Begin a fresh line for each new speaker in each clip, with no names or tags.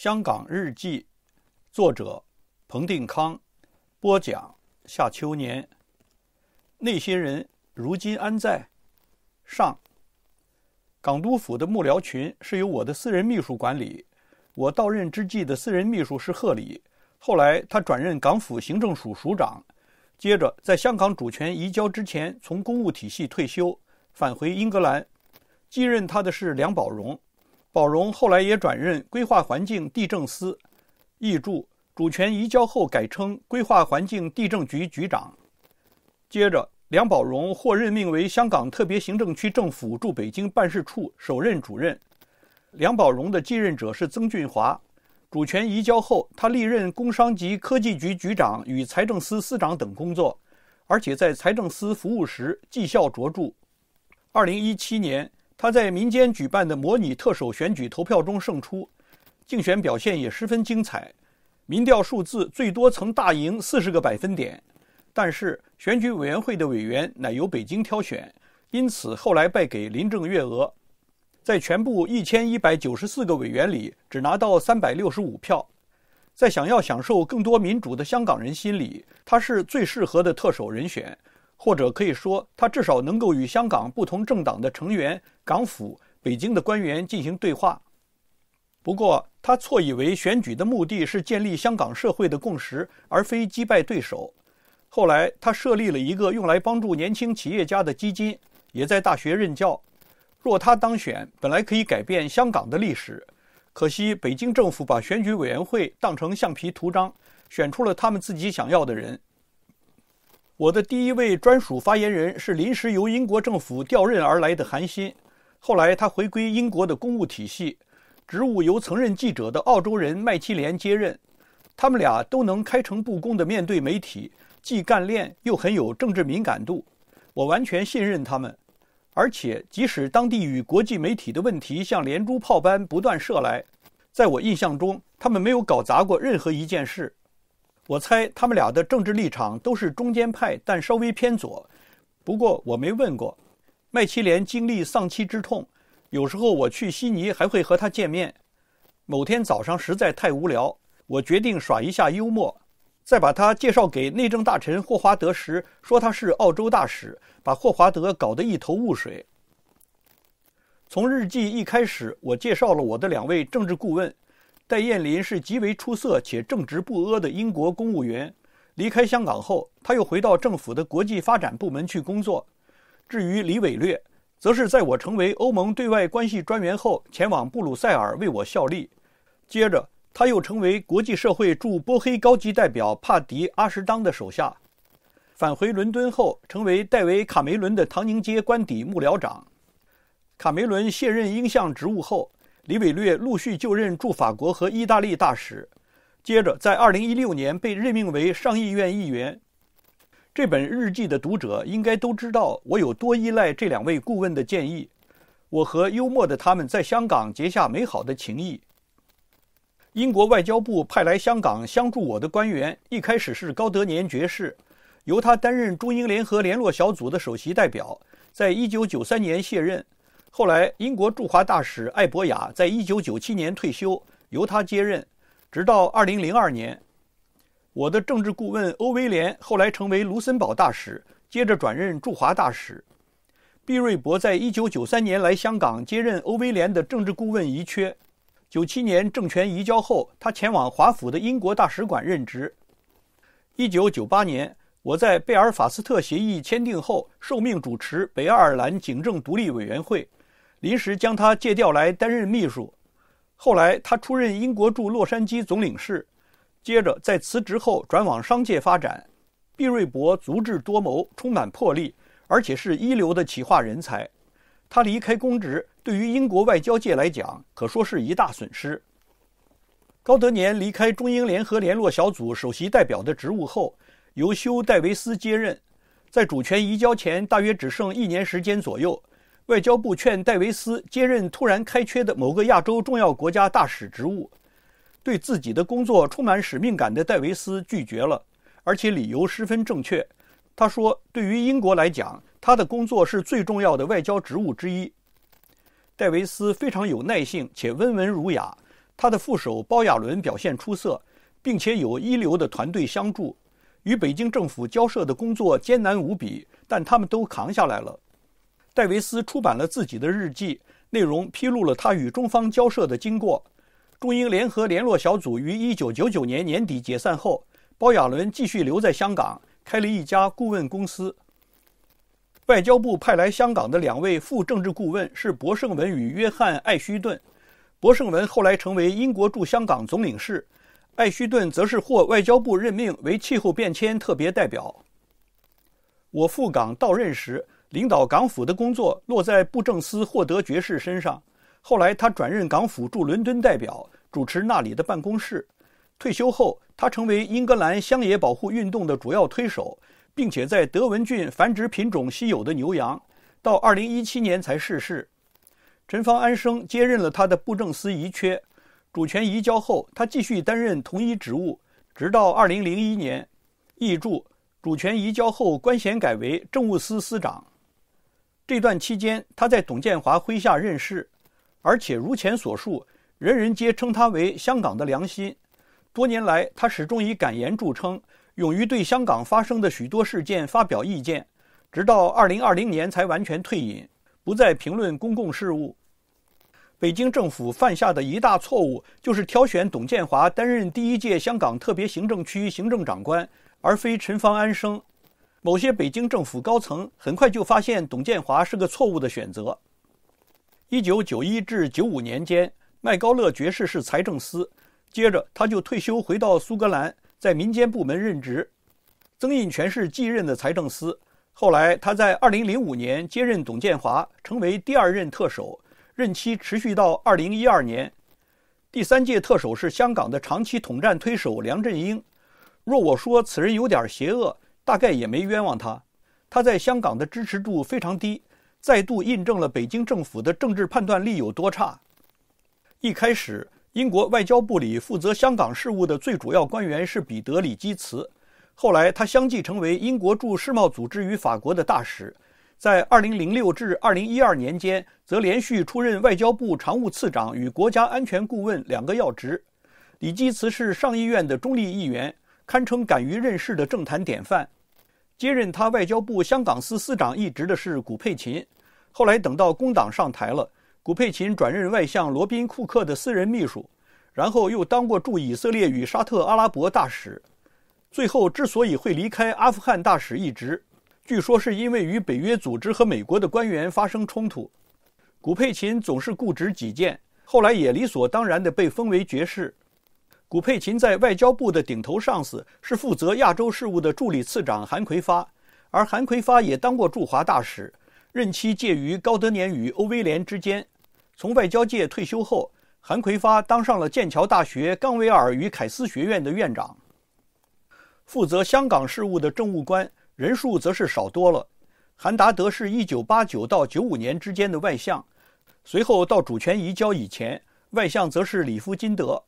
《香港日记》，作者彭定康，播讲夏秋年。那些人如今安在？上。港督府的幕僚群是由我的私人秘书管理。我到任之际的私人秘书是贺礼，后来他转任港府行政署署长，接着在香港主权移交之前从公务体系退休，返回英格兰。继任他的是梁宝荣。宝荣后来也转任规划环境地政司，译著主权移交后改称规划环境地政局局长。接着，梁宝荣获任命为香港特别行政区政府驻北京办事处首任主任。梁宝荣的继任者是曾俊华。主权移交后，他历任工商及科技局局长与财政司司长等工作，而且在财政司服务时绩效卓著。二零一七年。他在民间举办的模拟特首选举投票中胜出，竞选表现也十分精彩，民调数字最多曾大赢四十个百分点。但是选举委员会的委员乃由北京挑选，因此后来败给林郑月娥，在全部一千一百九十四个委员里只拿到三百六十五票。在想要享受更多民主的香港人心里，他是最适合的特首人选。或者可以说，他至少能够与香港不同政党的成员、港府、北京的官员进行对话。不过，他错以为选举的目的是建立香港社会的共识，而非击败对手。后来，他设立了一个用来帮助年轻企业家的基金，也在大学任教。若他当选，本来可以改变香港的历史。可惜，北京政府把选举委员会当成橡皮图章，选出了他们自己想要的人。我的第一位专属发言人是临时由英国政府调任而来的韩新，后来他回归英国的公务体系，职务由曾任记者的澳洲人麦其连接任，他们俩都能开诚布公地面对媒体，既干练又很有政治敏感度，我完全信任他们，而且即使当地与国际媒体的问题像连珠炮般不断射来，在我印象中，他们没有搞砸过任何一件事。我猜他们俩的政治立场都是中间派，但稍微偏左。不过我没问过。麦奇连经历丧妻之痛，有时候我去悉尼还会和他见面。某天早上实在太无聊，我决定耍一下幽默，在把他介绍给内政大臣霍华德时，说他是澳洲大使，把霍华德搞得一头雾水。从日记一开始，我介绍了我的两位政治顾问。戴燕林是极为出色且正直不阿的英国公务员。离开香港后，他又回到政府的国际发展部门去工作。至于李伟略，则是在我成为欧盟对外关系专员后前往布鲁塞尔为我效力。接着，他又成为国际社会驻波黑高级代表帕迪阿什当的手下。返回伦敦后，成为戴维卡梅伦的唐宁街官邸幕僚长。卡梅伦卸任英相职务后。李伟略陆续就任驻法国和意大利大使，接着在2016年被任命为上议院议员。这本日记的读者应该都知道我有多依赖这两位顾问的建议。我和幽默的他们在香港结下美好的情谊。英国外交部派来香港相助我的官员，一开始是高德年爵士，由他担任中英联合联络小组的首席代表，在1993年卸任。后来，英国驻华大使艾伯雅在1997年退休，由他接任，直到2002年。我的政治顾问欧威廉后来成为卢森堡大使，接着转任驻华大使。毕瑞博在一九九三年来香港接任欧威廉的政治顾问遗缺。九七年政权移交后，他前往华府的英国大使馆任职。一九九八年，我在贝尔法斯特协议签订后，受命主持北爱尔兰警政独立委员会。临时将他借调来担任秘书，后来他出任英国驻洛杉矶总领事，接着在辞职后转往商界发展。毕瑞博足智多谋，充满魄力，而且是一流的企划人才。他离开公职，对于英国外交界来讲，可说是一大损失。高德年离开中英联合联络小组首席代表的职务后，由休·戴维斯接任。在主权移交前，大约只剩一年时间左右。外交部劝戴维斯接任突然开缺的某个亚洲重要国家大使职务，对自己的工作充满使命感的戴维斯拒绝了，而且理由十分正确。他说：“对于英国来讲，他的工作是最重要的外交职务之一。”戴维斯非常有耐性且温文儒雅，他的副手包亚伦表现出色，并且有一流的团队相助。与北京政府交涉的工作艰难无比，但他们都扛下来了。戴维斯出版了自己的日记，内容披露了他与中方交涉的经过。中英联合联络小组于1999年年底解散后，包亚伦继续留在香港，开了一家顾问公司。外交部派来香港的两位副政治顾问是博胜文与约翰·艾虚顿。博胜文后来成为英国驻香港总领事，艾虚顿则是获外交部任命为气候变迁特别代表。我赴港到任时。领导港府的工作落在布政司霍德爵士身上。后来，他转任港府驻伦敦代表，主持那里的办公室。退休后，他成为英格兰乡野保护运动的主要推手，并且在德文郡繁殖品种稀有的牛羊。到二零一七年才逝世。陈方安生接任了他的布政司遗缺。主权移交后，他继续担任同一职务，直到二零零一年。译注：主权移交后，官衔改为政务司司长。这段期间，他在董建华麾下任事，而且如前所述，人人皆称他为香港的良心。多年来，他始终以敢言著称，勇于对香港发生的许多事件发表意见，直到二零二零年才完全退隐，不再评论公共事务。北京政府犯下的一大错误，就是挑选董建华担任第一届香港特别行政区行政长官，而非陈方安生。某些北京政府高层很快就发现董建华是个错误的选择。一九九一至九五年间，麦高乐爵士是财政司，接着他就退休回到苏格兰，在民间部门任职。曾荫权是继任的财政司，后来他在二零零五年接任董建华，成为第二任特首，任期持续到二零一二年。第三届特首是香港的长期统战推手梁振英，若我说此人有点邪恶。大概也没冤枉他，他在香港的支持度非常低，再度印证了北京政府的政治判断力有多差。一开始，英国外交部里负责香港事务的最主要官员是彼得·里基茨，后来他相继成为英国驻世贸组织与法国的大使，在2006至2012年间，则连续出任外交部常务次长与国家安全顾问两个要职。里基茨是上议院的中立议员，堪称敢于任事的政坛典范。接任他外交部香港司司长一职的是古佩琴，后来等到工党上台了，古佩琴转任外相罗宾库克的私人秘书，然后又当过驻以色列与沙特阿拉伯大使，最后之所以会离开阿富汗大使一职，据说是因为与北约组织和美国的官员发生冲突，古佩琴总是固执己见，后来也理所当然地被封为爵士。古佩琴在外交部的顶头上司是负责亚洲事务的助理次长韩奎发，而韩奎发也当过驻华大使，任期介于高德年与欧威廉之间。从外交界退休后，韩奎发当上了剑桥大学冈维尔与凯斯学院的院长。负责香港事务的政务官人数则是少多了，韩达德是一九八九到九五年之间的外相，随后到主权移交以前，外相则是里夫金德。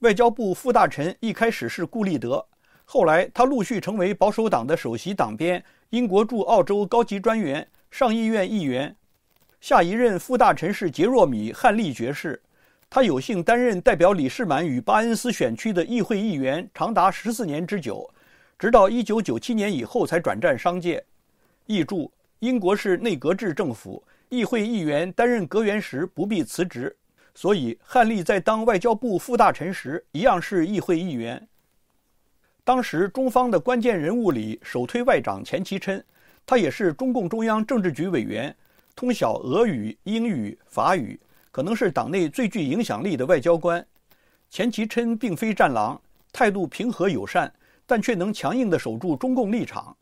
外交部副大臣一开始是顾立德，后来他陆续成为保守党的首席党鞭、英国驻澳洲高级专员、上议院议员。下一任副大臣是杰若米·汉利爵士，他有幸担任代表李士满与巴恩斯选区的议会议员长达十四年之久，直到一九九七年以后才转战商界。译注：英国是内阁制政府，议会议员担任阁员时不必辞职。所以，汉丽在当外交部副大臣时，一样是议会议员。当时中方的关键人物里，首推外长钱其琛，他也是中共中央政治局委员，通晓俄语、英语、法语，可能是党内最具影响力的外交官。钱其琛并非战狼，态度平和友善，但却能强硬地守住中共立场。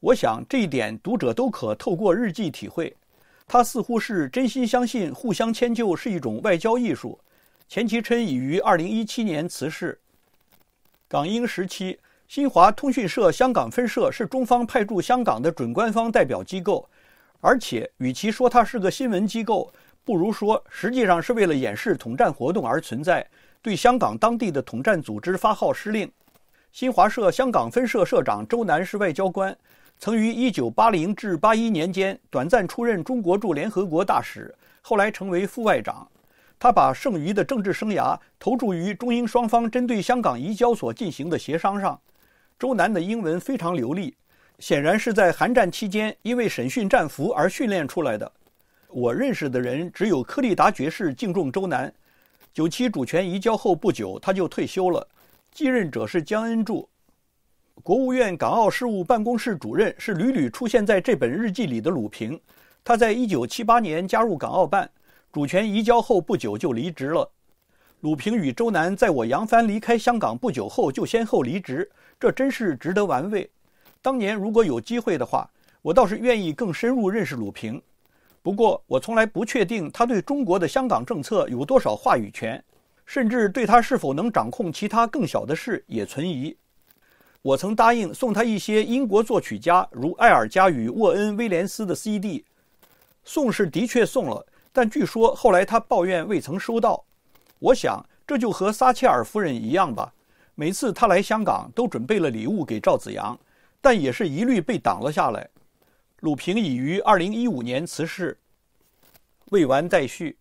我想这一点，读者都可透过日记体会。他似乎是真心相信互相迁就是一种外交艺术。钱其琛已于2017年辞世。港英时期，新华通讯社香港分社是中方派驻香港的准官方代表机构，而且与其说它是个新闻机构，不如说实际上是为了掩饰统战活动而存在，对香港当地的统战组织发号施令。新华社香港分社社长周南是外交官。曾于1980至81年间短暂出任中国驻联合国大使，后来成为副外长。他把剩余的政治生涯投注于中英双方针对香港移交所进行的协商上。周南的英文非常流利，显然是在韩战期间因为审讯战俘而训练出来的。我认识的人只有柯立达爵士敬重周南。九七主权移交后不久，他就退休了，继任者是江恩柱。国务院港澳事务办公室主任是屡屡出现在这本日记里的鲁平。他在1978年加入港澳办，主权移交后不久就离职了。鲁平与周南在我扬帆离开香港不久后就先后离职，这真是值得玩味。当年如果有机会的话，我倒是愿意更深入认识鲁平。不过我从来不确定他对中国的香港政策有多少话语权，甚至对他是否能掌控其他更小的事也存疑。我曾答应送他一些英国作曲家，如艾尔加与沃恩·威廉斯的 CD，送是的确送了，但据说后来他抱怨未曾收到。我想这就和撒切尔夫人一样吧，每次他来香港都准备了礼物给赵子阳，但也是一律被挡了下来。鲁平已于二零一五年辞世，未完待续。